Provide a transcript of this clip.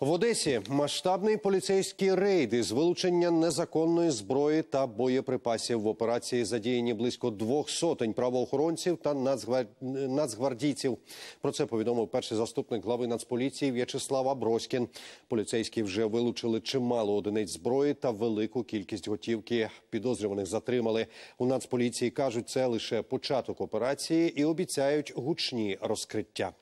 В Одесі масштабний поліцейський рейд із вилучення незаконної зброї та боєприпасів в операції задіяні близько двох сотень правоохоронців та нацгвар... нацгвардійців. Про це повідомив перший заступник глави нацполіції В'ячеслав Аброськін. Поліцейські вже вилучили чимало одиниць зброї та велику кількість готівки. Підозрюваних затримали. У нацполіції кажуть, це лише початок операції і обіцяють гучні розкриття.